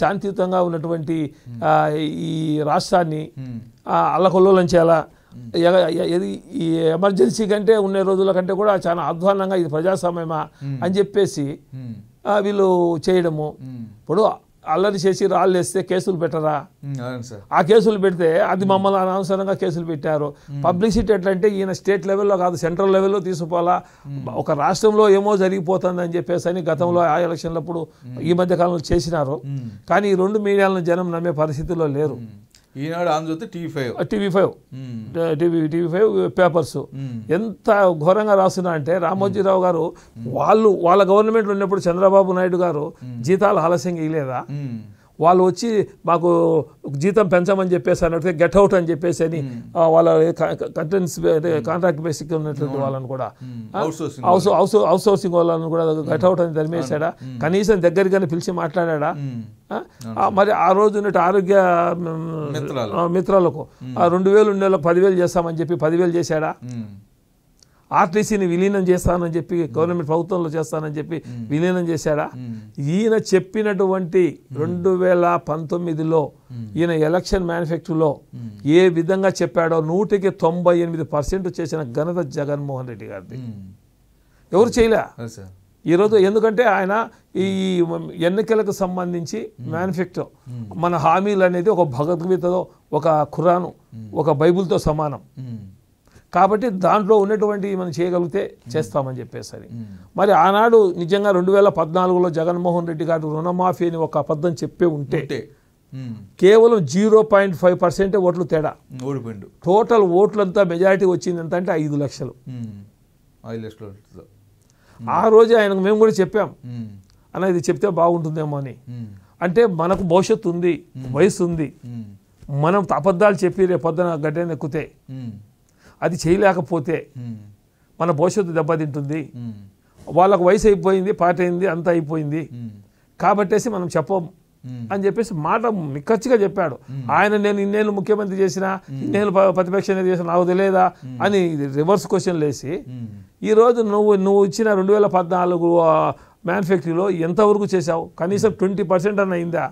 శాంతియుతంగా ఉన్నటువంటి ఈ రాష్ట్రాన్ని అల్లకొల్లోలం చేయాలా ఈ ఎమర్జెన్సీ కంటే ఉండే రోజుల కంటే కూడా చాలా అధ్వానంగా ఇది ప్రజాస్వామ్యమా అని చెప్పేసి వీళ్ళు చేయడము ఇప్పుడు అల్లరి చేసి రాళ్ళు వేస్తే కేసులు పెట్టరా ఆ కేసులు పెడితే అది మమ్మల్ని అనవసరంగా కేసులు పెట్టారు పబ్లిసిటీ ఎట్లంటే ఈయన స్టేట్ లెవెల్లో కాదు సెంట్రల్ లెవెల్లో తీసుకుపోవాలా ఒక రాష్ట్రంలో ఏమో జరిగిపోతుందని చెప్పేసి అని గతంలో ఆ ఎలక్షన్లప్పుడు ఈ మధ్య కాలంలో చేసినారు కానీ ఈ రెండు మీడియాలను జనం నమ్మే పరిస్థితుల్లో లేరు Eenadu Jyothi TV five TV five TV TV five papers ఎంత ఘోరంగా రాస్తున్నా అంటే రామోజీరావు గారు వాళ్ళు వాళ్ళ గవర్నమెంట్లో ఉన్నప్పుడు చంద్రబాబు నాయుడు గారు జీతాలు ఆలస్యం ఇయలేదా వాళ్ళు వచ్చి మాకు జీతం పెంచమని చెప్పేసి అన్నట్టు గెట్ అవుట్ అని చెప్పేసి అని వాళ్ళ కంటెన్స్ కాంట్రాక్ట్ బేసిక్ ఉన్నటువంటి వాళ్ళని కూడా అవుట్ సోర్సింగ్ వాళ్ళని కూడా గెట్ అవుట్ అని తరిమేశాడా కనీసం దగ్గరగానే పిలిచి మాట్లాడా మరి ఆ రోజు ఆరోగ్య మిత్రాలకు రెండు వేలు ఉండేలా పదివేలు చేస్తామని చెప్పి పదివేలు చేశాడా ఆర్టీసీని విలీనం చేస్తానని చెప్పి hmm. గవర్నమెంట్ ప్రభుత్వంలో చేస్తానని చెప్పి hmm. విలీనం చేశాడా hmm. ఈయన చెప్పినటువంటి రెండు వేల పంతొమ్మిదిలో ఈయన ఎలక్షన్ మేనిఫెక్టోలో ఏ విధంగా చెప్పాడో నూటికి తొంభై ఎనిమిది పర్సెంట్ చేసిన ఘనత జగన్మోహన్ రెడ్డి గారిది ఎవరు చేయలే ఈరోజు ఎందుకంటే ఆయన ఈ ఎన్నికలకు సంబంధించి మేనిఫెక్టో మన హామీలు అనేది ఒక భగవద్గీతతో ఒక ఖురాను ఒక బైబుల్తో సమానం కాబట్టి దాంట్లో ఉన్నటువంటి మనం చేయగలిగితే చేస్తామని చెప్పేసరి మరి ఆనాడు నిజంగా రెండు వేల పద్నాలుగులో జగన్మోహన్ రెడ్డి గారు రుణమాఫీ అని ఒక అబద్ధం చెప్పే ఉంటే కేవలం జీరో పాయింట్ ఫైవ్ పర్సెంటే ఓట్లు తేడా ఓడిపోయిండు టోటల్ ఓట్లంతా మెజారిటీ వచ్చింది ఎంత అంటే ఐదు లక్షలు ఆ రోజే ఆయనకు మేము కూడా చెప్పాం అన్న ఇది చెప్తే బాగుంటుందేమో అని అంటే మనకు భవిష్యత్తు ఉంది వయసు ఉంది మనం అబద్ధాలు చెప్పి రేపొద్దున గడ్డెనెక్కితే అది చేయలేకపోతే మన భవిష్యత్తు దెబ్బతింటుంది వాళ్ళకు వయసు అయిపోయింది పాట అయింది అంతా అయిపోయింది కాబట్టేసి మనం చెప్పము అని చెప్పేసి మాట నిక్కచ్చిగా చెప్పాడు ఆయన నేను ఇన్నేళ్ళు ముఖ్యమంత్రి చేసిన ఇన్నేళ్ళు ప్రతిపక్ష నేత చేసిన నాకు తెలియదా అని రివర్స్ క్వశ్చన్లు ఈ ఈరోజు నువ్వు నువ్వు ఇచ్చిన రెండు వేల పద్నాలుగు ఎంత ఎంతవరకు చేశావు కనీసం ట్వంటీ పర్సెంట్ అన్న అయిందా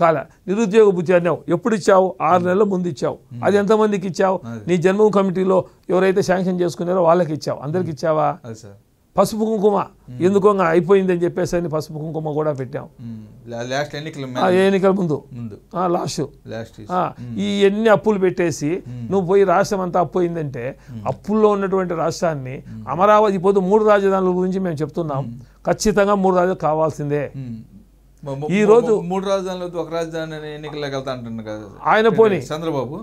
కాల నిరుద్యోగ భుత్యాన్యావు ఎప్పుడు ఇచ్చావు ఆరు నెలల ముందు ఇచ్చావు అది ఎంతమందికి ఇచ్చావు నీ జన్మం కమిటీలో ఎవరైతే శాంక్షన్ చేసుకున్నారో వాళ్ళకి ఇచ్చావు అందరికి ఇచ్చావా పసుపు కుంకుమ ఎందుకో అయిపోయింది అని చెప్పేసి అని పసుపు కుంకుమ కూడా పెట్టాం ఎన్నికల ముందు లాస్ట్ ఈ ఎన్ని అప్పులు పెట్టేసి నువ్వు పోయి రాష్ట్రం అంతా అప్పోయిందంటే అప్పుల్లో ఉన్నటువంటి రాష్ట్రాన్ని అమరావతి పోతే మూడు రాజధానుల గురించి మేము చెప్తున్నాం ఖచ్చితంగా మూడు రాజధానులు కావాల్సిందే ఈ రోజు మూడు రాజధానులు ఒక రాజధాని ఎన్నికలకు వెళ్తా అంటున్నారు కదా ఆయన పోని చంద్రబాబు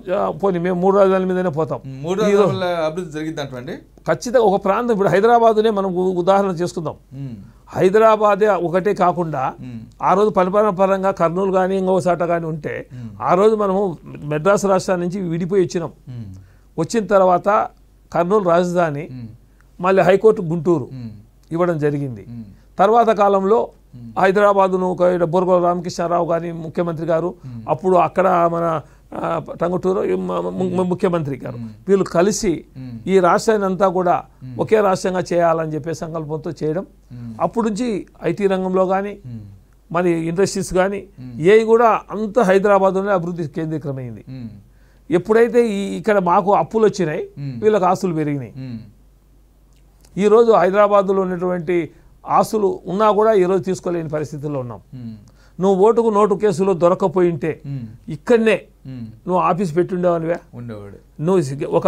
పోని మేము మూడు రాజధానుల మీదనే పోతాం మూడు రాజధానుల అభివృద్ధి జరిగిందంటే ఖచ్చితంగా ఒక ప్రాంతం ఇప్పుడు హైదరాబాద్నే మనం ఉదాహరణ చేసుకుందాం హైదరాబాదే ఒకటే కాకుండా ఆ రోజు పరిపాలన పరంగా కర్నూలు కానీ ఇంకోసాట కానీ ఉంటే ఆ రోజు మనము మెడ్రాస్ రాష్ట్రం నుంచి విడిపోయి వచ్చినాం వచ్చిన తర్వాత కర్నూలు రాజధాని మళ్ళీ హైకోర్టు గుంటూరు ఇవ్వడం జరిగింది తర్వాత కాలంలో ను ఒక బొరగోల రామకృష్ణారావు గారి ముఖ్యమంత్రి గారు అప్పుడు అక్కడ మన టంగుటూరు ముఖ్యమంత్రి గారు వీళ్ళు కలిసి ఈ రాష్ట్రాన్ని అంతా కూడా ఒకే రాష్ట్రంగా చేయాలని చెప్పే సంకల్పంతో చేయడం అప్పుడు నుంచి ఐటీ రంగంలో కానీ మరి ఇండస్ట్రీస్ కానీ ఏ కూడా అంత హైదరాబాద్లోనే అభివృద్ధి కేంద్రీకరమైంది ఎప్పుడైతే ఈ ఇక్కడ మాకు అప్పులు వచ్చినాయి వీళ్ళకి ఆస్తులు పెరిగినాయి ఈరోజు హైదరాబాద్లో ఉన్నటువంటి ఆస్తులు ఉన్నా కూడా ఈరోజు తీసుకోలేని పరిస్థితుల్లో ఉన్నాం నువ్వు ఓటుకు నోటు కేసులో దొరకపోయింటే ఇక్కడనే నువ్వు ఆఫీస్ పెట్టిండేవానివే ఉండేవాడు నువ్వు ఒక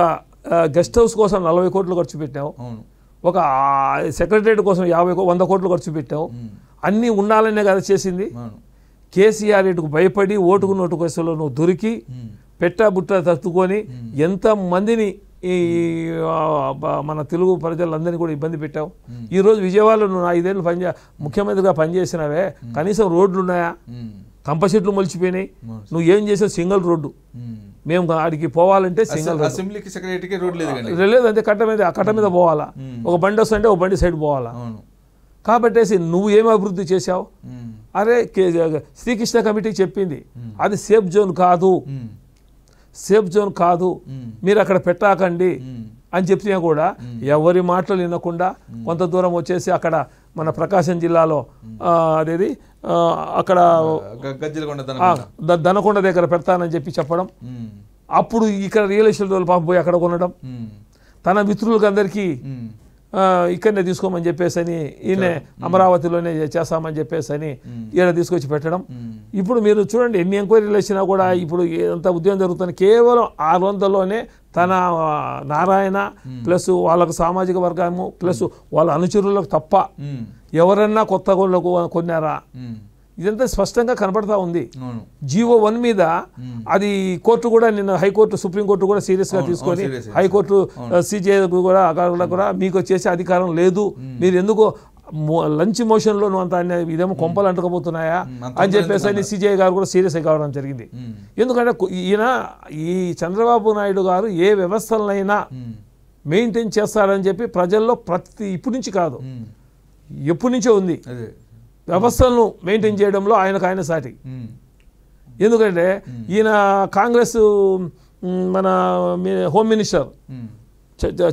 గెస్ట్ హౌస్ కోసం నలభై కోట్లు ఖర్చు పెట్టావు ఒక సెక్రటరేట్ కోసం యాభై వంద కోట్లు ఖర్చు పెట్టావు అన్నీ ఉండాలనే కదా చేసింది కేసీఆర్ ఇటుకు భయపడి ఓటుకు నోటు కేసులో నువ్వు దొరికి పెట్టబుట్ట తత్తుకొని ఎంతమందిని ఈ మన తెలుగు ప్రజలందరినీ కూడా ఇబ్బంది పెట్టావు ఈరోజు విజయవాడలో నువ్వు ఐదేళ్ళు పనిచే ముఖ్యమంత్రిగా పనిచేసినవే కనీసం రోడ్లు ఉన్నాయా కంప చెట్లు మొలిచిపోయినాయి నువ్వు ఏం చేసావు సింగిల్ రోడ్డు మేము ఆడికి పోవాలంటే సింగిల్ అసెంబ్లీకి సెక్రటరీకి రోడ్ లేదు లేదు అంతే కట్ట మీద కట్ట మీద పోవాలా ఒక బండి వస్తుంటే ఒక బండి సైడ్ పోవాలా కాబట్టేసి నువ్వు ఏమి అభివృద్ధి చేశావు అరే శ్రీకృష్ణ కమిటీ చెప్పింది అది సేఫ్ జోన్ కాదు సేఫ్ జోన్ కాదు మీరు అక్కడ పెట్టాకండి అని చెప్పినా కూడా ఎవరి మాటలు వినకుండా కొంత దూరం వచ్చేసి అక్కడ మన ప్రకాశం జిల్లాలో అదేది అక్కడ దనకొండ దగ్గర పెడతానని చెప్పి చెప్పడం అప్పుడు ఇక్కడ రియల్ ఎస్టేట్ వాళ్ళు పాపం అక్కడ కొనడం తన మిత్రులకు అందరికీ ఇక్కడనే తీసుకోమని చెప్పేసి అని ఈయనే అమరావతిలోనే చేస్తామని చెప్పేసి అని ఈయన తీసుకొచ్చి పెట్టడం ఇప్పుడు మీరు చూడండి ఎన్ని ఎంక్వైరీలు వచ్చినా కూడా ఇప్పుడు ఎంత ఉద్యోగం జరుగుతుంది కేవలం ఆరు వందలోనే తన నారాయణ ప్లస్ వాళ్ళకు సామాజిక వర్గము ప్లస్ వాళ్ళ అనుచరులకు తప్ప ఎవరన్నా కొత్త కొన్నారా ఇదంతా స్పష్టంగా కనబడతా ఉంది జియో వన్ మీద అది కోర్టు కూడా నిన్న హైకోర్టు సుప్రీంకోర్టు కూడా సీరియస్ గా తీసుకొని హైకోర్టు సిజే కూడా కూడా మీకు వచ్చేసి అధికారం లేదు మీరు ఎందుకు లంచ్ మోషన్లో నువ్వు అంత ఇదేమో కొంపలు అంటుకపోతున్నాయా అని చెప్పేసి అని సిజే గారు కూడా సీరియస్ కావడం జరిగింది ఎందుకంటే ఈయన ఈ చంద్రబాబు నాయుడు గారు ఏ వ్యవస్థలనైనా మెయింటైన్ చేస్తారని చెప్పి ప్రజల్లో ప్రతి ఇప్పటి నుంచి కాదు ఎప్పటి నుంచో ఉంది వ్యవస్థలను మెయింటైన్ చేయడంలో ఆయనకు ఆయన సాటి ఎందుకంటే ఈయన కాంగ్రెస్ మన హోమ్ మినిస్టర్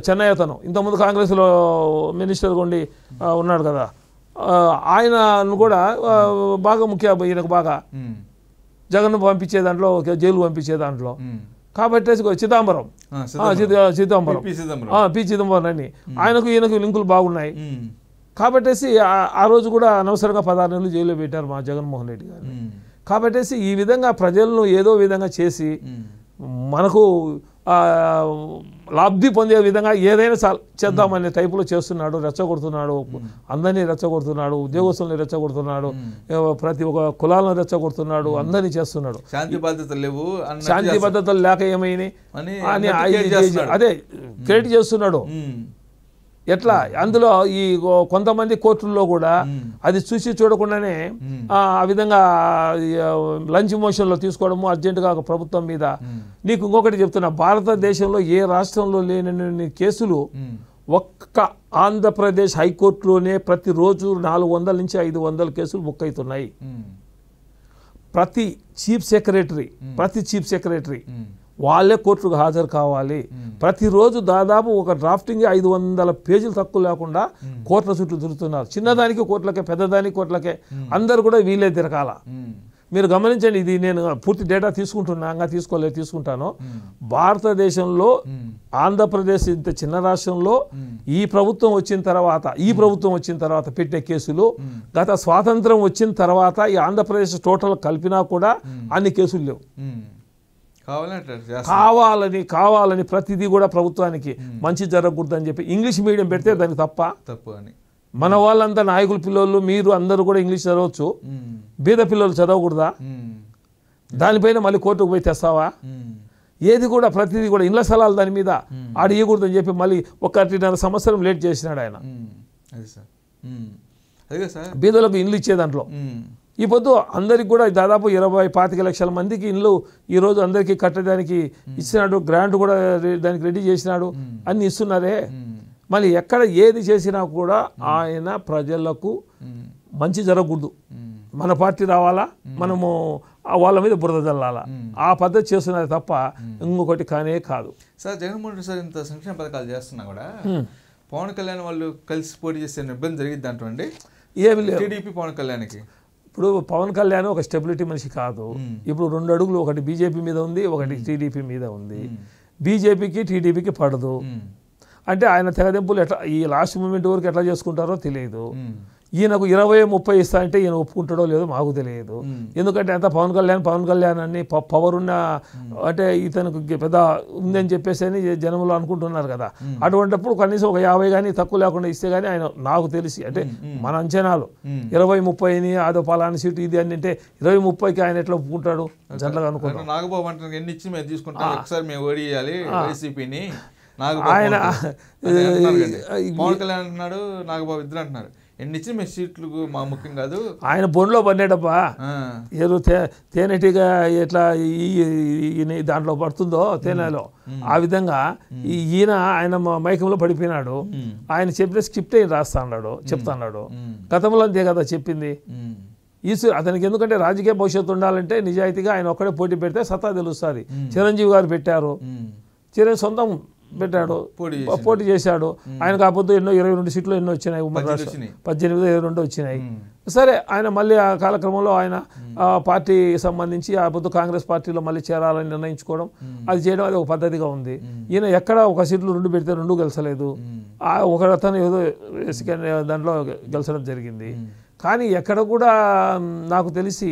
చెన్నై అతను ఇంతకుముందు కాంగ్రెస్లో మినిస్టర్గా ఉండి ఉన్నాడు కదా ఆయనను కూడా బాగా ముఖ్య ఈయనకు బాగా జగన్ పంపించే దాంట్లో జైలు పంపించే దాంట్లో కాబట్టి చిదంబరం చిదంబరం పి చిదంబరం అని ఆయనకు ఈయనకు లింకులు బాగున్నాయి కాబట్టేసి ఆ రోజు కూడా అనవసరంగా పదహారు నెలలు జైల్లో పెట్టారు మా జగన్మోహన్ రెడ్డి గారు కాబట్టేసి ఈ విధంగా ప్రజలను ఏదో విధంగా చేసి మనకు లాబ్ధి పొందే విధంగా ఏదైనా చేద్దామనే టైపులో చేస్తున్నాడు రెచ్చగొడుతున్నాడు అందరినీ రెచ్చగొడుతున్నాడు ఉద్యోగస్తులను రెచ్చగొడుతున్నాడు ప్రతి ఒక్క కులాలను రెచ్చగొడుతున్నాడు అందరినీ చేస్తున్నాడు శాంతి భద్రతలు లేవు శాంతి భద్రతలు లేక ఏమైనాయి అని అదే క్రియేట్ చేస్తున్నాడు ఎట్లా అందులో ఈ కొంతమంది కోర్టుల్లో కూడా అది చూసి చూడకుండానే ఆ విధంగా లంచ్ మోషన్లో తీసుకోవడము అర్జెంటుగా ఒక ప్రభుత్వం మీద నీకు ఇంకొకటి చెప్తున్నా భారతదేశంలో ఏ రాష్ట్రంలో లేని కేసులు ఒక్క ఆంధ్రప్రదేశ్ హైకోర్టులోనే ప్రతిరోజు నాలుగు వందల నుంచి ఐదు వందల కేసులు బుక్ అవుతున్నాయి ప్రతి చీఫ్ సెక్రటరీ ప్రతి చీఫ్ సెక్రటరీ వాళ్ళే కోర్టుకు హాజరు కావాలి ప్రతిరోజు దాదాపు ఒక డ్రాఫ్టింగ్ ఐదు వందల పేజీలు తక్కువ లేకుండా కోర్టుల చుట్టూ తిరుగుతున్నారు చిన్నదానికి కోర్టులకే పెద్దదానికి కోర్టులకే అందరు కూడా వీలే తిరగాల మీరు గమనించండి ఇది నేను పూర్తి డేటా తీసుకుంటున్నాగా తీసుకోలేదు తీసుకుంటాను భారతదేశంలో ఆంధ్రప్రదేశ్ ఇంత చిన్న రాష్ట్రంలో ఈ ప్రభుత్వం వచ్చిన తర్వాత ఈ ప్రభుత్వం వచ్చిన తర్వాత పెట్టే కేసులు గత స్వాతంత్రం వచ్చిన తర్వాత ఈ ఆంధ్రప్రదేశ్ టోటల్ కలిపినా కూడా అన్ని కేసులు లేవు కావాలని కావాలని ప్రతిదీ కూడా ప్రభుత్వానికి hmm. మంచి జరగకూడదని చెప్పి ఇంగ్లీష్ మీడియం పెడితే hmm. దానికి తప్ప తప్పు అని మన వాళ్ళంతా నాయకుల పిల్లలు మీరు అందరూ కూడా ఇంగ్లీష్ చదవచ్చు hmm. బీద పిల్లలు చదవకూడదా దానిపైన మళ్ళీ కోర్టుకు పోయి తెస్తావా ఏది కూడా ప్రతిదీ కూడా ఇండ్ల స్థలాలు దాని మీద అని చెప్పి మళ్ళీ ఒకటిన్నర సంవత్సరం లేట్ చేసినాడు ఆయన బీదలకు ఇల్లు ఇచ్చే దాంట్లో ఈ పొద్దు అందరికి కూడా దాదాపు ఇరవై పాతిక లక్షల మందికి ఇండ్లు ఈరోజు అందరికీ కట్టడానికి ఇచ్చినాడు గ్రాంట్ కూడా దానికి రెడీ చేసినాడు అన్ని ఇస్తున్నారే మళ్ళీ ఎక్కడ ఏది చేసినా కూడా ఆయన ప్రజలకు మంచి జరగకూడదు మన పార్టీ రావాలా మనము వాళ్ళ మీద బురద జల్లాలా ఆ పద్ధతి చేస్తున్నది తప్ప ఇంకొకటి కానే కాదు సార్ జగన్మోహన్ రెడ్డి సార్ ఇంత సంక్షేమ పథకాలు చేస్తున్నా కూడా పవన్ కళ్యాణ్ వాళ్ళు కలిసి పోటీ చేసే ఇబ్బంది జరిగింది అంటండి ఏమి లేదు టీడీపీ పవన్ కళ్యాణ్కి ఇప్పుడు పవన్ కళ్యాణ్ ఒక స్టెబిలిటీ మనిషి కాదు ఇప్పుడు రెండు అడుగులు ఒకటి బీజేపీ మీద ఉంది ఒకటి టీడీపీ మీద ఉంది బీజేపీకి టీడీపీకి పడదు అంటే ఆయన తెగదెంపులు ఎట్లా ఈ లాస్ట్ మూమెంట్ వరకు ఎట్లా చేసుకుంటారో తెలియదు ఈయనకు ఇరవై ముప్పై ఇస్తా అంటే ఈయన ఒప్పుకుంటాడో లేదో మాకు తెలియదు ఎందుకంటే అంత పవన్ కళ్యాణ్ పవన్ కళ్యాణ్ అని పవర్ ఉన్న అంటే ఇతనికి పెద్ద ఉందని చెప్పేసి అని జనంలో అనుకుంటున్నారు కదా అటువంటిప్పుడు కనీసం ఒక యాభై కానీ తక్కువ లేకుండా ఇస్తే కానీ ఆయన నాకు తెలిసి అంటే మన అంచనాలు ఇరవై ముప్పై అని అదో పలాని సీటు ఇది అని అంటే ఇరవై ముప్పైకి ఆయన ఎట్లా ఒప్పుకుంటాడు జనరల్గా అనుకుంటాడు నాగబాబు అంటే ఎన్ని ఇచ్చి మేము తీసుకుంటాం ఒకసారి మేము చేయాలి వైసీపీని ఆయన పవన్ కళ్యాణ్ అంటున్నాడు నాగబాబు ఇద్దరు అంటున్నారు నిజమే సీట్లు మా ముఖ్యం కాదు ఆయన బొన్లో పడినాడబ్బా ఏదో తే తేనెటీగా ఎట్లా దాంట్లో పడుతుందో తేనెలో ఆ విధంగా ఈయన ఆయన మైకంలో పడిపోయినాడు ఆయన చెప్పిన స్క్రిప్ట్ ఆయన రాస్తా అన్నాడు చెప్తా అన్నాడు గతంలో అంతే కదా చెప్పింది ఈసు అతనికి ఎందుకంటే రాజకీయ భవిష్యత్తు ఉండాలంటే నిజాయితీగా ఆయన ఒక్కడే పోటీ పెడితే సత్తా తెలుస్తుంది చిరంజీవి గారు పెట్టారు చిరంజీవి సొంతం పెట్టాడు పోటీ చేశాడు ఆయన కాకపోతే ఎన్నో ఇరవై రెండు సీట్లు ఎన్నో వచ్చినాయి ఉమ్మడి రాష్ట్రం పద్దెనిమిది ఇరవై రెండు వచ్చినాయి సరే ఆయన మళ్ళీ ఆ కాలక్రమంలో ఆయన పార్టీ సంబంధించి ఆ పొద్దు కాంగ్రెస్ పార్టీలో మళ్ళీ చేరాలని నిర్ణయించుకోవడం అది చేయడం అది ఒక పద్ధతిగా ఉంది ఈయన ఎక్కడ ఒక సీట్లు రెండు పెడితే రెండు గెలచలేదు ఒక అతను ఏదో దాంట్లో గెలచడం జరిగింది కానీ ఎక్కడ కూడా నాకు తెలిసి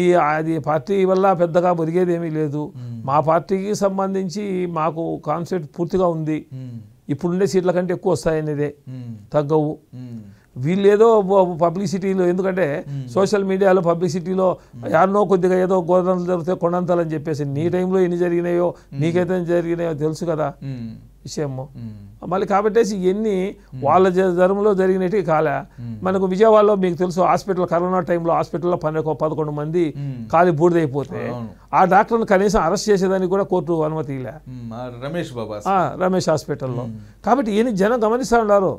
ఈ అది పార్టీ వల్ల పెద్దగా మురిగేది ఏమీ లేదు మా పార్టీకి సంబంధించి మాకు కాన్సెప్ట్ పూర్తిగా ఉంది ఇప్పుడుండే సీట్ల కంటే ఎక్కువ వస్తాయనేదే తగ్గవు వీళ్ళు ఏదో పబ్లిసిటీలో ఎందుకంటే సోషల్ మీడియాలో పబ్లిసిటీలో యారనో కొద్దిగా ఏదో గోదంతలు జరిగితే కొండంతలు అని చెప్పేసి నీ టైంలో ఎన్ని జరిగినాయో నీకైతే జరిగినాయో తెలుసు కదా విషయము మళ్ళీ కాబట్టేసి ఇవన్నీ వాళ్ళ ధర్మంలో జరిగినట్టు కాలే మనకు విజయవాడలో మీకు తెలుసు హాస్పిటల్ కరోనా టైంలో హాస్పిటల్లో పన్నెండు పదకొండు మంది ఖాళీ బూడిదైపోతే ఆ డాక్టర్ని కనీసం అరెస్ట్ చేసేదానికి కూడా కోర్టు అనుమతి లే రమేష్ బాబా రమేష్ హాస్పిటల్లో కాబట్టి ఇవన్నీ జనం గమనిస్తా ఉన్నారు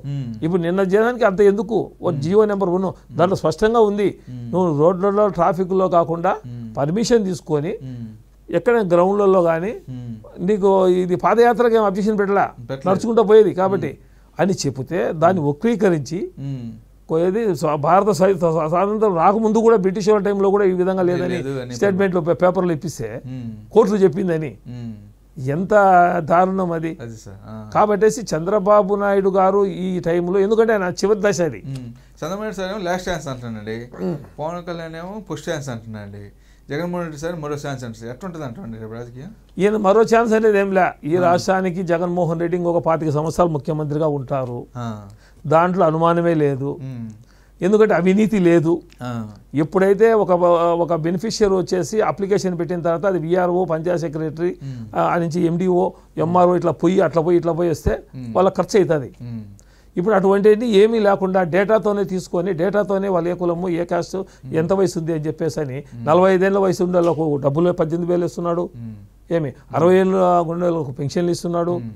ఇప్పుడు నిన్న జనానికి అంత ఎందుకు జియో నెంబర్ ఉన్న దాంట్లో స్పష్టంగా ఉంది నువ్వు రోడ్లలో ట్రాఫిక్లో కాకుండా పర్మిషన్ తీసుకొని ఎక్కడ గ్రౌండ్లలో కానీ నీకు ఇది పాదయాత్రకి ఏం అబ్జెక్షన్ పెట్టలా నడుచుకుంటూ పోయేది కాబట్టి అని చెబితే దాన్ని వక్రీకరించి పోయేది భారత స్వాతంత్రం రాకముందు కూడా బ్రిటిష్ వాళ్ళ టైంలో కూడా ఈ విధంగా లేదని స్టేట్మెంట్లు పేపర్లు ఇప్పిస్తే కోర్టులు చెప్పిందని ఎంత దారుణం అది కాబట్టేసి చంద్రబాబు నాయుడు గారు ఈ టైంలో ఎందుకంటే ఆయన చివరి దశ అది Chandrababu Naidu sir last chance అంటున్నాడు పవన్ కళ్యాణ్ ఏమో ఫస్ట్ ఛాన్స్ అంటున్నాడు జగన్మోహన్ రెడ్డి సార్ మరో ఛాన్స్ అంటే ఎట్లుంటుంది అంటుండే రాజకీయం ఈయన మరో ఛాన్స్ అనేది ఏం లే ఈ రాష్ట్రానికి జగన్మోహన్ రెడ్డి ఇంకొక పాతిక సంవత్సరాలు ముఖ్యమంత్రిగా ఉంటారు దాంట్లో అనుమానమే లేదు ఎందుకంటే అవినీతి లేదు ఎప్పుడైతే ఒక ఒక బెనిఫిషియరీ వచ్చేసి అప్లికేషన్ పెట్టిన తర్వాత అది విఆర్ఓ పంచాయత్ సెక్రటరీ ఆ నుంచి ఎండిఓ ఎంఆర్ఓ ఇట్లా పోయి అట్లా పోయి ఇట్లా పోయి వస్తే వాళ్ళ ఖర్చు అవుతుంది ఇప్పుడు అటువంటివి ఏమీ లేకుండా డేటాతోనే తీసుకొని డేటాతోనే వాళ్ళ ఏ కులము ఏ కాస్ట్ ఎంత వయసు ఉంది అని చెప్పేసి అని నలభై ఐదేళ్ల వయసు ఉండే వాళ్ళకు డబ్బులు పద్దెనిమిది వేలు ఇస్తున్నాడు hmm. ఏమి అరవై ఏళ్ళు గుండెలకు పెన్షన్లు ఇస్తున్నాడు hmm.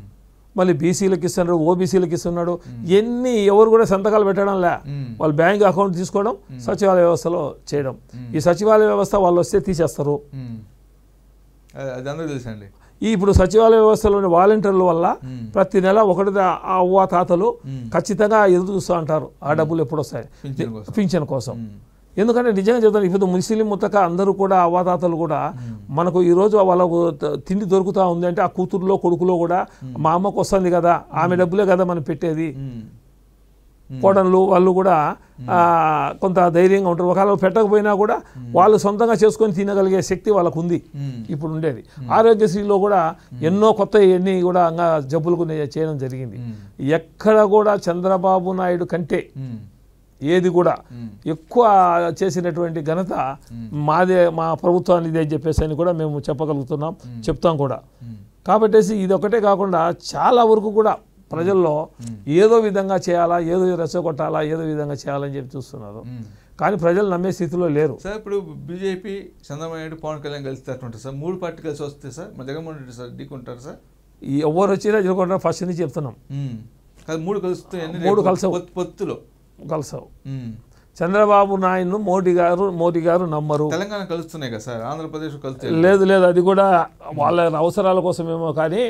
మళ్ళీ బీసీలకు ఇస్తున్నాడు ఓబీసీలకు ఇస్తున్నాడు hmm. ఎన్ని ఎవరు కూడా సంతకాలు పెట్టడం లే వాళ్ళు బ్యాంక్ అకౌంట్ తీసుకోవడం సచివాలయ వ్యవస్థలో చేయడం ఈ సచివాలయ వ్యవస్థ వాళ్ళు వస్తే తీసేస్తారు అందరూ తెలుసండి ఈ ఇప్పుడు సచివాలయ వ్యవస్థలోని వాలంటీర్ల వల్ల ప్రతి నెల ఒకటి అవ్వ తాతలు ఖచ్చితంగా ఎదురు చూస్తూ అంటారు ఆ డబ్బులు ఎప్పుడు వస్తాయి పింఛన్ కోసం ఎందుకంటే నిజంగా చెప్తాను ఇప్పుడు ముస్లిం ముత్తక అందరూ కూడా అవ్వాతాతలు కూడా మనకు ఈరోజు వాళ్ళకు తిండి దొరుకుతూ ఉంది అంటే ఆ కూతురులో కొడుకులో కూడా మా అమ్మకు వస్తుంది కదా ఆమె డబ్బులే కదా మనం పెట్టేది కోటన్లు వాళ్ళు కూడా కొంత ధైర్యంగా ఉంటారు ఒకవేళ పెట్టకపోయినా కూడా వాళ్ళు సొంతంగా చేసుకొని తినగలిగే శక్తి వాళ్ళకు ఉంది ఇప్పుడు ఉండేది ఆరోగ్యశ్రీలో కూడా ఎన్నో కొత్త ఎన్ని కూడా కొన్ని చేయడం జరిగింది ఎక్కడ కూడా చంద్రబాబు నాయుడు కంటే ఏది కూడా ఎక్కువ చేసినటువంటి ఘనత మాదే మా ప్రభుత్వానిదే అని చెప్పేసి అని కూడా మేము చెప్పగలుగుతున్నాం చెప్తాం కూడా కాబట్టేసి ఇది ఒకటే కాకుండా చాలా వరకు కూడా ప్రజల్లో ఏదో విధంగా చేయాలా ఏదో రెచ్చగొట్టాలా ఏదో విధంగా చేయాలని చెప్పి చూస్తున్నారు కానీ ప్రజలు నమ్మే స్థితిలో లేరు సార్ ఇప్పుడు బీజేపీ చంద్రబాబు నాయుడు పవన్ కళ్యాణ్ కలిసి అట్లుంటారు సార్ మూడు పార్టీ కలిసి వస్తే సార్ మన జగన్మోహన్ రెడ్డి సార్ ఢీకుంటారు సార్ ఎవరు వచ్చినా జరుగుకుంటారు ఫస్ట్ నుంచి చెప్తున్నాం మూడు కలుస్తాయి మూడు కలిసావు పొత్తులో కలిసావు చంద్రబాబు నాయుడు మోడీ గారు మోడీ గారు నమ్మరు తెలంగాణ కలుస్తున్నాయి కదా సార్ ఆంధ్రప్రదేశ్ కలుస్తాయి లేదు లేదు అది కూడా వాళ్ళ అవసరాల కోసమేమో కానీ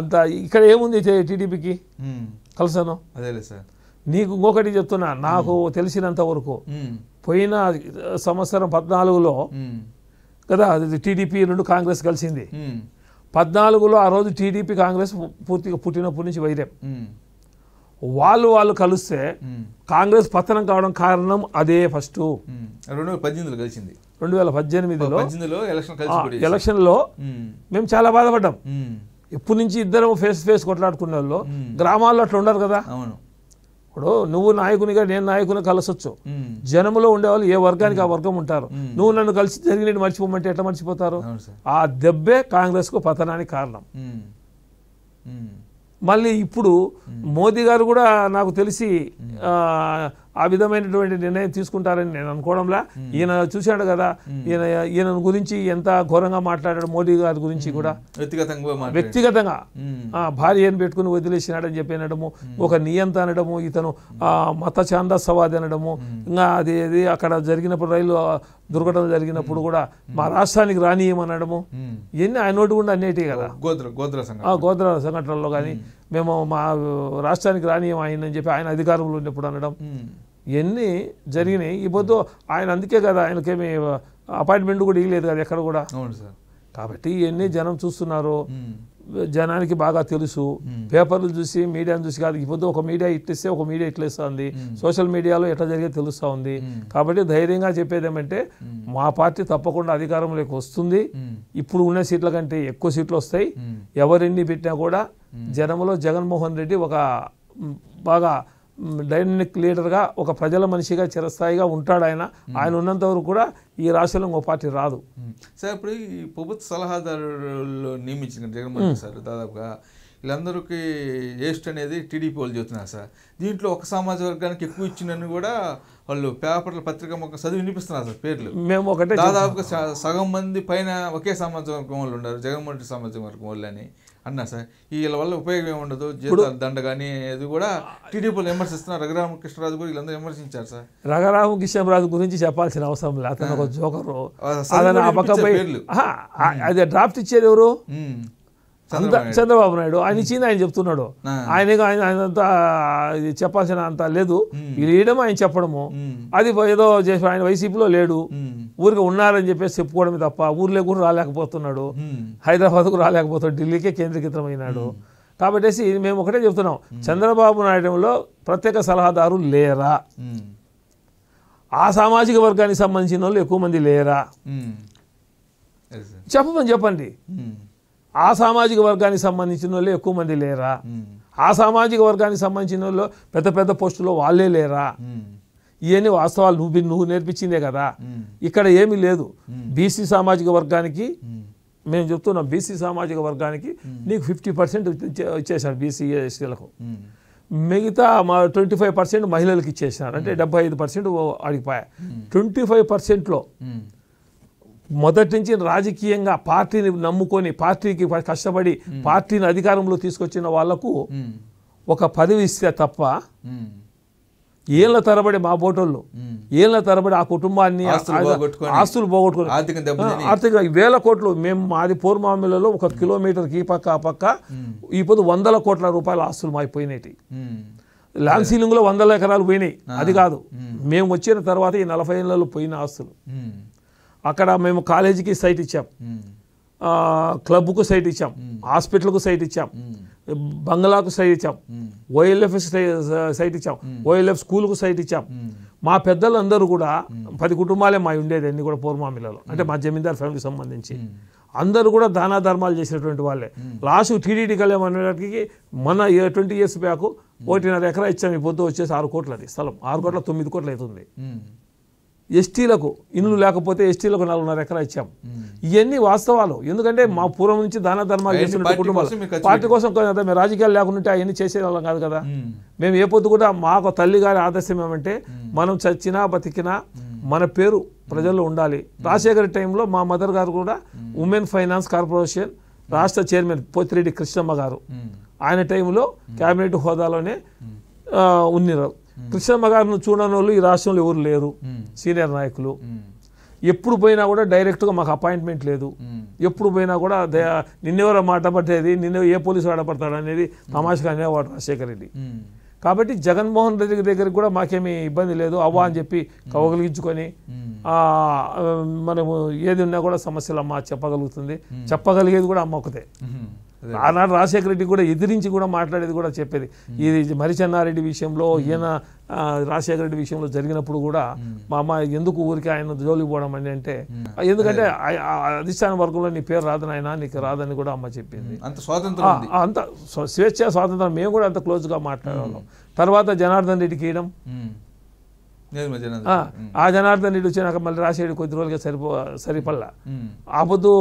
అంత ఇక్కడ ఏముంది టీడీపీకి కలిసాను అదేలే సార్ నీకు ఇంకొకటి చెప్తున్నా నాకు తెలిసినంత వరకు పోయిన సంవత్సరం పద్నాలుగులో కదా అది టీడీపీ నుండి కాంగ్రెస్ కలిసింది పద్నాలుగులో ఆ రోజు టీడీపీ కాంగ్రెస్ పూర్తిగా పుట్టినప్పటి నుంచి వైరం వాళ్ళు వాళ్ళు కలిస్తే కాంగ్రెస్ పతనం కావడం కారణం అదే ఫస్ట్ రెండు వేల పద్దెనిమిదిలో కలిసింది రెండు వేల పద్దెనిమిదిలో ఎలక్షన్ లో మేము చాలా బాధపడ్డాం ఇప్పుడు నుంచి ఇద్దరం ఫేస్ ఫేస్ కొట్లాడుకునే వాళ్ళు గ్రామాల్లో అట్లా ఉండరు కదా అవును ఇప్పుడు నువ్వు నాయకునిగా నేను నాయకుని కలసొచ్చు జనములో ఉండేవాళ్ళు ఏ వర్గానికి ఆ వర్గం ఉంటారు నువ్వు నన్ను కలిసి జరిగినట్టు మర్చిపోమంటే ఎట్లా మర్చిపోతారు ఆ దెబ్బే కాంగ్రెస్కు పతనానికి కారణం మళ్ళీ ఇప్పుడు మోదీ గారు కూడా నాకు తెలిసి ఆ విధమైనటువంటి నిర్ణయం తీసుకుంటారని నేను అనుకోవడంలా ఈయన చూశాడు కదా ఈయన ఈయన గురించి ఎంత ఘోరంగా మాట్లాడాడు మోడీ గారి గురించి కూడా వ్యక్తిగతంగా వ్యక్తిగతంగా భార్యను పెట్టుకుని వదిలేసినాడని చెప్పి అనడము ఒక నియంత అనడము ఇతను మత ఛాందస్సవాది అనడము ఇంకా అది అది అక్కడ జరిగినప్పుడు రైలు దుర్ఘటన జరిగినప్పుడు కూడా మా రాష్ట్రానికి రానియమనడము ఇవన్నీ ఆయన నోటి కూడా అన్నిటి కదా గోద్ర గోద్ర సంఘటన గోద్ర సంఘటనలో కానీ మేము మా రాష్ట్రానికి రానియం ఆయన అని చెప్పి ఆయన అధికారంలో ఉన్నప్పుడు అనడం ఇవన్నీ జరిగినాయి ఈ పొద్దు ఆయన అందుకే కదా ఆయనకేమి అపాయింట్మెంట్ కూడా ఇవ్వలేదు కదా ఎక్కడ కూడా కాబట్టి ఇవన్నీ జనం చూస్తున్నారు జనానికి బాగా తెలుసు పేపర్లు చూసి మీడియాను చూసి కాదు ఇప్పుడు ఒక మీడియా ఇట్లేస్తే ఒక మీడియా ఇట్లేస్తుంది సోషల్ మీడియాలో ఎట్లా జరిగే తెలుస్తూ ఉంది కాబట్టి ధైర్యంగా చెప్పేది ఏమంటే మా పార్టీ తప్పకుండా అధికారంలోకి వస్తుంది ఇప్పుడు ఉన్న సీట్ల కంటే ఎక్కువ సీట్లు వస్తాయి ఎవరెన్ని పెట్టినా కూడా జనంలో జగన్మోహన్ రెడ్డి ఒక బాగా డైనమిక్ లీడర్గా ఒక ప్రజల మనిషిగా చిరస్థాయిగా ఉంటాడు ఆయన ఆయన ఉన్నంత వరకు కూడా ఈ రాష్ట్రంలో ఇంకో పార్టీ రాదు సార్ ఇప్పుడు ఈ ప్రభుత్వ సలహాదారులు నియమించిన జగన్మోహన్ సార్ దాదాపుగా వీళ్ళందరికీ ఏస్ట్ అనేది టీడీపీ వాళ్ళు చెబుతున్నారు సార్ దీంట్లో ఒక సమాజ వర్గానికి ఎక్కువ ఇచ్చిందని కూడా వాళ్ళు పేపర్ల పత్రిక మొక్క చదివి వినిపిస్తున్నారు సార్ పేర్లు మేము ఒకటే దాదాపుగా సగం మంది పైన ఒకే సమాజ వర్గం వాళ్ళు ఉన్నారు జగన్మోహన్ సమాజ వర్గం వాళ్ళు అని అన్నా సార్ వీళ్ళ వల్ల ఉపయోగం ఉండదు జీతాల దండ కానీ ఇది కూడా టీడీపీలు విమర్శిస్తున్నారు రఘురామకృష్ణరాజు కూడా వీళ్ళందరూ విమర్శించారు సార్ కృష్ణరాజు గురించి చెప్పాల్సిన అవసరం లేదు ఒక జోకరు అతను పక్క అది డ్రాఫ్ట్ ఇచ్చేది ఎవరు అంత చంద్రబాబు నాయుడు ఆయన ఇచ్చింది ఆయన చెప్తున్నాడు ఆయన ఆయన అంతా చెప్పాల్సిన అంత లేదు వీళ్ళు ఆయన చెప్పడము అది ఏదో చేసి ఆయన వైసీపీలో లేడు ఊరికి ఉన్నారని చెప్పేసి చెప్పుకోవడమే తప్ప ఊర్లో కూడా రాలేకపోతున్నాడు హైదరాబాద్కు రాలేకపోతాడు ఢిల్లీకే కేంద్రీకృతమైనాడు కాబట్టేసి మేము ఒకటే చెప్తున్నాం చంద్రబాబు నాయుడులో ప్రత్యేక సలహాదారు లేరా ఆ సామాజిక వర్గానికి సంబంధించిన వాళ్ళు ఎక్కువ మంది లేరా చెప్పమని చెప్పండి ఆ సామాజిక వర్గానికి సంబంధించిన వాళ్ళు ఎక్కువ మంది లేరా ఆ సామాజిక వర్గానికి సంబంధించిన వాళ్ళు పెద్ద పెద్ద పోస్టులో వాళ్ళే లేరా ఇవన్నీ వాస్తవాలు నువ్వు నువ్వు నేర్పించిందే కదా ఇక్కడ ఏమీ లేదు బీసీ సామాజిక వర్గానికి మేము చెప్తున్నాం బీసీ సామాజిక వర్గానికి నీకు ఫిఫ్టీ పర్సెంట్ ఇచ్చేసాడు బీసీ ఎస్టీలకు మిగతా మా ట్వంటీ ఫైవ్ పర్సెంట్ మహిళలకు ఇచ్చేసినారు అంటే డెబ్బై ఐదు పర్సెంట్ అడిగిపోయా ట్వంటీ ఫైవ్ పర్సెంట్లో మొదటి నుంచి రాజకీయంగా పార్టీని నమ్ముకొని పార్టీకి కష్టపడి పార్టీని అధికారంలో తీసుకొచ్చిన వాళ్లకు ఒక పదవి ఇస్తే తప్ప ఏళ్ళ తరబడి మా బోటోళ్ళు ఏళ్ళ తరబడి ఆ కుటుంబాన్ని ఆస్తులు పోగొట్టుకుని ఆర్థిక వేల కోట్లు మేము మాది పూర్మామిలలో ఒక కిలోమీటర్ కి పక్క ఆ పక్క ఈ పొద్దు వందల కోట్ల రూపాయల ఆస్తులు మాయిపోయినాయి ల్యాండ్ లో వందల ఎకరాలు పోయినాయి అది కాదు మేము వచ్చిన తర్వాత ఈ నలభై ఏళ్ళలో పోయిన ఆస్తులు అక్కడ మేము కాలేజీకి సైట్ ఇచ్చాం క్లబ్కు సైట్ ఇచ్చాం హాస్పిటల్కు సైట్ ఇచ్చాం బంగ్లాకు సైట్ ఇచ్చాం ఓఎల్ఎఫ్ సైట్ ఇచ్చాం ఓఎల్ఎఫ్ స్కూల్కు సైట్ ఇచ్చాం మా పెద్దలందరూ కూడా పది కుటుంబాలే మా ఉండేది అన్ని కూడా పూర్మామిలలో అంటే మా జమీందార్ ఫ్యామిలీకి సంబంధించి అందరూ కూడా దానా ధర్మాలు చేసినటువంటి వాళ్ళే లాస్ట్ టీడీడీ కళ్యాణ్ అనేటికి మన ట్వంటీ ఇయర్స్ బ్యాక్ ఒకటిన్నర ఎకరా ఇచ్చాం ఈ పొద్దు వచ్చేసి ఆరు కోట్లది స్థలం ఆరు కోట్ల తొమ్మిది కోట్లు అవుతుంది ఎస్టీలకు ఇల్లు లేకపోతే ఎస్టీలకు నాలుగున్నర ఎకరా ఇచ్చాం ఇవన్నీ వాస్తవాలు ఎందుకంటే మా పూర్వం నుంచి దాన ధర్మాలు చేస్తున్న కుటుంబాలు పార్టీ కోసం మేము రాజకీయాలు లేకుండా అవన్నీ చేసేవాళ్ళం కాదు కదా మేము ఏ పొద్దు కూడా మాకు తల్లి గారి ఆదర్శం ఏమంటే మనం చచ్చినా బతికినా మన పేరు ప్రజల్లో ఉండాలి రాజశేఖర్ టైంలో మా మదర్ గారు కూడా ఉమెన్ ఫైనాన్స్ కార్పొరేషన్ రాష్ట్ర చైర్మన్ పోతిరెడ్డి కృష్ణమ్మ గారు ఆయన టైంలో క్యాబినెట్ హోదాలోనే ఉన్నారు కృష్ణమ్మ గారిని చూడని వాళ్ళు ఈ రాష్ట్రంలో ఎవరు లేరు సీనియర్ నాయకులు ఎప్పుడు పోయినా కూడా డైరెక్ట్గా మాకు అపాయింట్మెంట్ లేదు ఎప్పుడు పోయినా కూడా నిన్నెవరో మాట పట్టేది నిన్న ఏ పోలీసు ఆడపడతాడు అనేది తమాషగా అనేవాడు రాజశేఖర రెడ్డి కాబట్టి జగన్మోహన్ రెడ్డి దగ్గరికి కూడా మాకేమీ ఇబ్బంది లేదు అవ్వా అని చెప్పి కవగలిగించుకొని మనము ఏది ఉన్నా కూడా సమస్యలు అమ్మ చెప్పగలుగుతుంది చెప్పగలిగేది కూడా అమ్మ ఒకతే ఆనాడు రాజశేఖర రెడ్డి కూడా ఎదిరించి కూడా మాట్లాడేది కూడా చెప్పేది ఇది మరిచెన్నారెడ్డి విషయంలో ఈయన రాజశేఖర రెడ్డి విషయంలో జరిగినప్పుడు కూడా మా అమ్మ ఎందుకు ఊరికి ఆయన జోలికి పోవడం అని అంటే ఎందుకంటే అధిష్టాన వర్గంలో నీ పేరు రాదని ఆయన నీకు రాదని కూడా అమ్మ చెప్పింది అంత స్వాతంత్రం అంత స్వేచ్ఛ స్వాతంత్రం మేము కూడా అంత క్లోజ్గా మాట్లాడేవాళ్ళం తర్వాత జనార్దన్ రెడ్డికి ఇయడం ఆ జనార్దన్ రెడ్డి వచ్చినాక మళ్ళీ రాసేడు కొద్ది రోజులుగా సరిపో సరిపల్లా ఆపొద్దు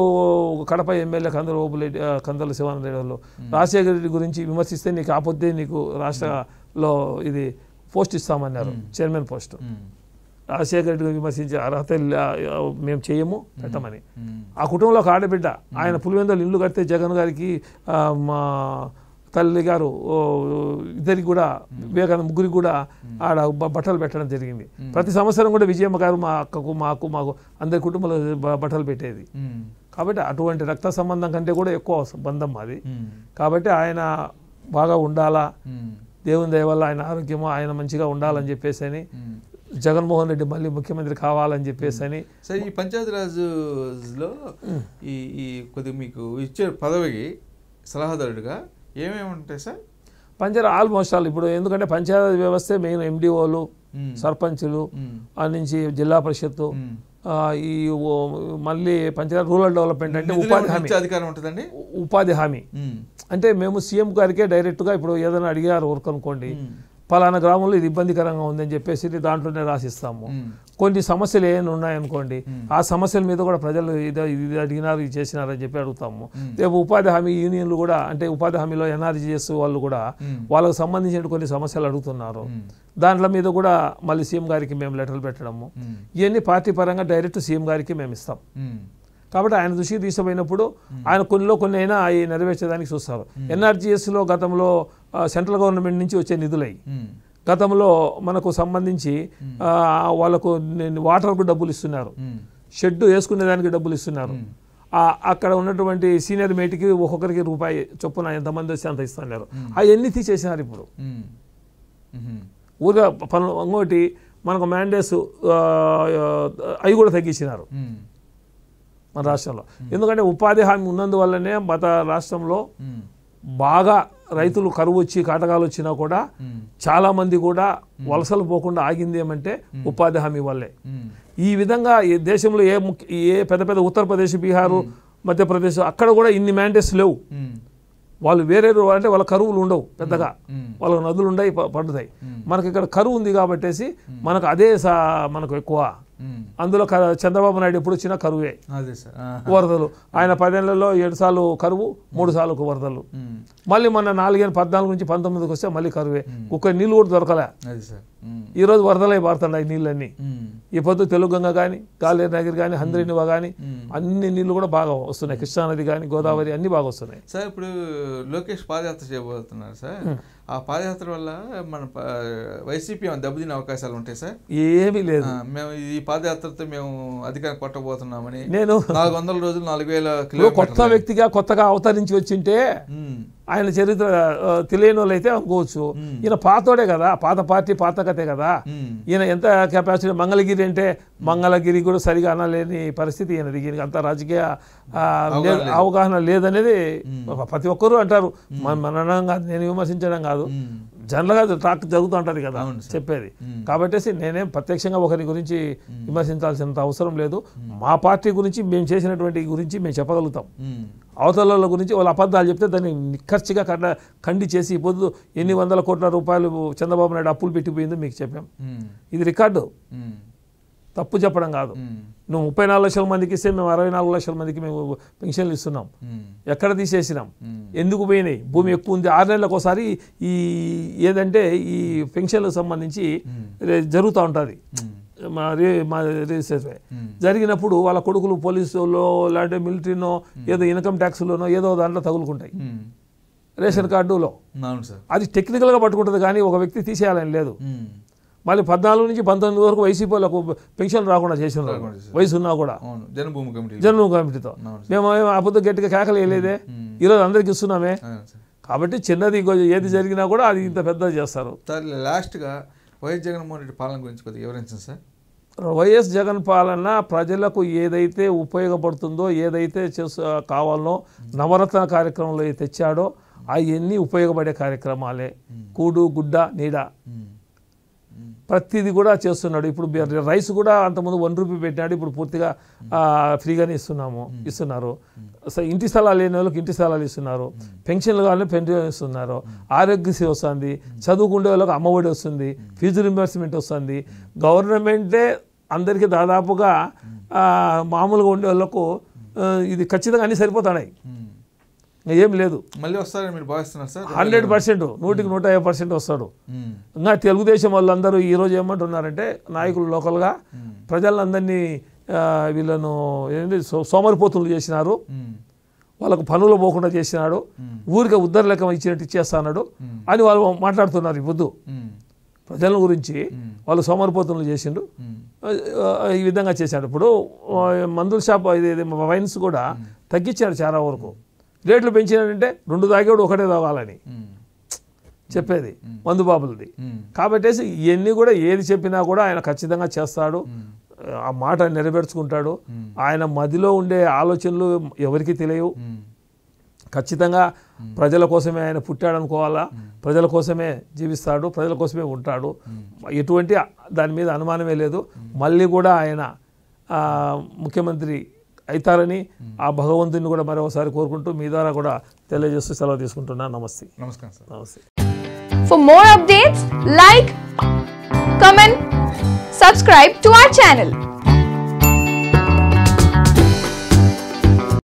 కడప ఎమ్మెల్యే కందల ఓపులెడ్డి కందల శివానంద రెడ్డి వాళ్ళు రాజశేఖర రెడ్డి గురించి విమర్శిస్తే నీకు ఆపొద్దే నీకు రాష్ట్రలో ఇది పోస్ట్ ఇస్తామన్నారు చైర్మన్ పోస్ట్ రాజశేఖర రెడ్డి విమర్శించే అర్హత మేము చేయము పెట్టమని ఆ కుటుంబంలో ఒక ఆడబిడ్డ ఆయన పులివెందులు ఇల్లు కడితే జగన్ గారికి మా తల్లి గారు ఇద్దరికి కూడా వివేకానంద ముగ్గురికి కూడా ఆడ బట్టలు పెట్టడం జరిగింది ప్రతి సంవత్సరం కూడా విజయమ్మ గారు మా అక్కకు మాకు మాకు అందరి కుటుంబంలో బట్టలు పెట్టేది కాబట్టి అటువంటి రక్త సంబంధం కంటే కూడా ఎక్కువ బంధం అది కాబట్టి ఆయన బాగా ఉండాలా దేవుని దయ వల్ల ఆయన ఆరోగ్యము ఆయన మంచిగా ఉండాలని చెప్పేసి అని జగన్మోహన్ రెడ్డి మళ్ళీ ముఖ్యమంత్రి కావాలని చెప్పేసి అని సరే ఈ పంచాయతీరాజ్లో ఈ ఈ కొద్దిగా మీకు ఇచ్చే పదవికి సలహాదారుడిగా ఏమేమి ఉంటాయి సార్ పంచాయత్ ఆల్మోస్ట్ ఆల్ ఇప్పుడు ఎందుకంటే పంచాయతీ వ్యవస్థ మెయిన్ ఎండిఓలు సర్పంచులు అది నుంచి జిల్లా పరిషత్తు ఈ మళ్ళీ పంచాయత్ రూరల్ డెవలప్మెంట్ అంటే ఉపాధి హామీ అధికారం ఉంటుందండి ఉపాధి హామీ అంటే మేము సీఎం గారికే డైరెక్ట్గా ఇప్పుడు ఏదైనా అడిగారు వర్క్ అనుకోండి పలానా గ్రామంలో ఇది ఇబ్బందికరంగా ఉందని చెప్పేసి దాంట్లోనే రాసిస్తాము కొన్ని సమస్యలు ఏమైనా ఉన్నాయనుకోండి ఆ సమస్యల మీద కూడా ప్రజలు ఇది ఇది అడిగినారు ఇది చేసినారని చెప్పి అడుగుతాము రేపు ఉపాధి హామీ యూనియన్లు కూడా అంటే ఉపాధి హామీలో ఎన్ఆర్జీఎస్ వాళ్ళు కూడా వాళ్ళకు సంబంధించిన కొన్ని సమస్యలు అడుగుతున్నారు దాంట్ల మీద కూడా మళ్ళీ సీఎం గారికి మేము లెటర్లు పెట్టడము ఇవన్నీ పార్టీ పరంగా డైరెక్ట్ సీఎం గారికి మేము ఇస్తాం కాబట్టి ఆయన దృష్టికి తీసుకుపోయినప్పుడు ఆయన కొన్నిలో కొన్ని అయినా అవి నెరవేర్చడానికి చూస్తారు ఎన్ఆర్జీఎస్లో గతంలో సెంట్రల్ గవర్నమెంట్ నుంచి వచ్చే నిధులై గతంలో మనకు సంబంధించి వాళ్ళకు వాటర్కు డబ్బులు ఇస్తున్నారు షెడ్ వేసుకునే దానికి డబ్బులు ఇస్తున్నారు అక్కడ ఉన్నటువంటి సీనియర్ మేటికి ఒక్కొక్కరికి రూపాయి చొప్పున ఎంతమంది వచ్చి అంత ఇస్తున్నారు అవన్నీ తీసేసినారు ఇప్పుడు ఊరిగా పనులు ఇంకోటి మనకు మ్యాండేస్ అవి కూడా తగ్గించినారు మన రాష్ట్రంలో ఎందుకంటే ఉపాధి హామీ ఉన్నందువల్లనే మత రాష్ట్రంలో బాగా రైతులు కరువు వచ్చి కాటకాలు వచ్చినా కూడా చాలా మంది కూడా వలసలు పోకుండా ఆగింది ఏమంటే ఉపాధి హామీ వల్లే ఈ విధంగా దేశంలో ఏ ఏ పెద్ద పెద్ద ఉత్తరప్రదేశ్ బీహారు మధ్యప్రదేశ్ అక్కడ కూడా ఇన్ని మ్యాండేట్స్ లేవు వాళ్ళు వేరే అంటే వాళ్ళ కరువులు ఉండవు పెద్దగా వాళ్ళ నదులు ఉండవు పండుతాయి మనకి ఇక్కడ కరువు ఉంది కాబట్టేసి మనకు అదే మనకు ఎక్కువ అందులో చంద్రబాబు నాయుడు ఎప్పుడు వచ్చినా కరువే వరదలు ఆయన పదేళ్లలో ఏడు సార్లు కరువు మూడు సార్లు వరదలు మళ్ళీ మొన్న నాలుగేళ్ళు పద్నాలుగు నుంచి పంతొమ్మిదికి వస్తే మళ్ళీ కరువే ఒక్క నీళ్ళు కూడా దొరకలే ఈరోజు వరదలై పారుతున్నాయి నీళ్ళన్నీ ఈ పొద్దు తెలుగు గంగ కానీ కాలేరు నగర్ కానీ హంద్రీనివా కానీ అన్ని నీళ్లు కూడా బాగా వస్తున్నాయి కృష్ణానది కానీ గోదావరి అన్ని బాగా వస్తున్నాయి సార్ ఇప్పుడు లోకేష్ పాదయాత్ర చేయబోతున్నారు సార్ ఆ పాదయాత్ర వల్ల మన వైసీపీ దెబ్బతినే అవకాశాలు ఉంటాయి సార్ ఏమీ లేదు మేము ఈ పాదయాత్రతో మేము అధికారం కొట్టబోతున్నామని నేను నాలుగు వందల రోజులు నాలుగు వేల కొత్త వ్యక్తిగా కొత్తగా అవతరించి వచ్చింటే ఆయన చరిత్ర తెలియని వాళ్ళు అయితే అనుకోవచ్చు ఈయన పాతోడే కదా పాత పార్టీ పాత కథే కదా ఈయన ఎంత కెపాసిటీ మంగళగిరి అంటే మంగళగిరి కూడా సరిగా అనలేని పరిస్థితి ఈయనది ఈయనకి అంత రాజకీయ అవగాహన లేదనేది ప్రతి ఒక్కరూ అంటారు మన నేను విమర్శించడం కాదు జనరల్గా టాక్ జరుగుతూ ఉంటుంది కదా చెప్పేది కాబట్టి నేనేం ప్రత్యక్షంగా ఒకరి గురించి విమర్శించాల్సినంత అవసరం లేదు మా పార్టీ గురించి మేము చేసినటువంటి గురించి మేము చెప్పగలుగుతాం అవతల గురించి వాళ్ళ అబద్ధాలు చెప్తే దాన్ని నిఖర్చిగా కండ ఖండి చేసి ఇప్పుడు ఎన్ని వందల కోట్ల రూపాయలు చంద్రబాబు నాయుడు అప్పులు పెట్టిపోయిందో మీకు చెప్పాం ఇది రికార్డు తప్పు చెప్పడం కాదు నువ్వు ముప్పై నాలుగు లక్షల మందికి ఇస్తే మేము అరవై నాలుగు లక్షల మందికి మేము పెన్షన్లు ఇస్తున్నాం ఎక్కడ తీసేసినాం ఎందుకు పోయినాయి భూమి ఎక్కువ ఉంది ఆరు నెలలకు ఒకసారి ఈ ఏదంటే ఈ పెన్షన్లకు సంబంధించి జరుగుతూ ఉంటుంది మా రీ మా రిజిస్టర్ జరిగినప్పుడు వాళ్ళ కొడుకులు పోలీసులో లేదంటే మిలిటరీనో ఏదో ఇన్కమ్ ట్యాక్స్లోనో ఏదో దాంట్లో తగులుకుంటాయి రేషన్ కార్డులో అది టెక్నికల్గా పట్టుకుంటుంది కానీ ఒక వ్యక్తి తీసేయాలని లేదు మళ్ళీ పద్నాలుగు నుంచి పంతొమ్మిది వరకు వైసీపీలకు పెన్షన్ రాకుండా చేసిన వయసు ఉన్నా కూడా జన్మభూమి కమిటీ జన్మభూమి కమిటీతో మేము అబద్ధం గట్టిగా కేకలు వేయలేదే ఈరోజు అందరికి ఇస్తున్నామే కాబట్టి చిన్నది ఇంకో ఏది జరిగినా కూడా అది ఇంత పెద్ద చేస్తారు లాస్ట్గా వైఎస్ జగన్మోహన్ రెడ్డి పాలన గురించి కొద్దిగా వివరించండి సార్ వైఎస్ జగన్ పాలన ప్రజలకు ఏదైతే ఉపయోగపడుతుందో ఏదైతే చేసు కావాలనో నవరత్న కార్యక్రమంలో తెచ్చాడో అవన్నీ ఉపయోగపడే కార్యక్రమాలే కూడు గుడ్డ నీడ ప్రతిదీ కూడా చేస్తున్నాడు ఇప్పుడు రైస్ కూడా అంతకుముందు వన్ రూపీ పెట్టినాడు ఇప్పుడు పూర్తిగా ఫ్రీగానే ఇస్తున్నాము ఇస్తున్నారు ఇంటి స్థలాలు లేని వాళ్ళకి ఇంటి స్థలాలు ఇస్తున్నారు పెన్షన్లు కావాలని పెన్షన్ ఇస్తున్నారు ఆరోగ్యశ్రీ వస్తుంది చదువుకుండే వాళ్ళకి అమ్మఒడి వస్తుంది ఫీజు రింబర్స్మెంట్ వస్తుంది గవర్నమెంటే అందరికీ దాదాపుగా మామూలుగా ఉండే వాళ్ళకు ఇది ఖచ్చితంగా అన్నీ సరిపోతున్నాయి ఏం లేదు మళ్ళీ వస్తారని మీరు భావిస్తున్నారు సార్ హండ్రెడ్ పర్సెంట్ నూటికి నూట యాభై పర్సెంట్ వస్తాడు ఇంకా తెలుగుదేశం వాళ్ళందరూ ఈరోజు ఏమంటున్నారంటే నాయకులు లోకల్గా ప్రజలందరినీ వీళ్ళను ఏంటి సోమరిపోతులు చేసినారు వాళ్ళకు పనులు పోకుండా చేసినాడు ఊరికి ఉద్దర లెక్క ఇచ్చినట్టు ఇచ్చేస్తాడు అని వాళ్ళు మాట్లాడుతున్నారు ఇప్పుడు ప్రజల గురించి వాళ్ళు సోమరిపోతులు చేసిండు ఈ విధంగా చేశాడు ఇప్పుడు మందుల షాప్ ఇది వైన్స్ కూడా తగ్గించాడు చాలా వరకు రేట్లు పెంచినానంటే రెండు తాగేవాడు ఒకటే తాగాలని చెప్పేది మందు బాబులది కాబట్టి ఇవన్నీ కూడా ఏది చెప్పినా కూడా ఆయన ఖచ్చితంగా చేస్తాడు ఆ మాట నెరవేర్చుకుంటాడు ఆయన మదిలో ఉండే ఆలోచనలు ఎవరికి తెలియవు ఖచ్చితంగా ప్రజల కోసమే ఆయన పుట్టాడనుకోవాలా ప్రజల కోసమే జీవిస్తాడు ప్రజల కోసమే ఉంటాడు ఎటువంటి దాని మీద అనుమానమే లేదు మళ్ళీ కూడా ఆయన ముఖ్యమంత్రి అవుతారని ఆ భగవంతుని కూడా మరొకసారి కోరుకుంటూ మీ ద్వారా కూడా తెలియజేస్తూ సెలవు తీసుకుంటున్నా నమస్తే నమస్కారం సార్ నమస్తే for more updates like comment subscribe to our channel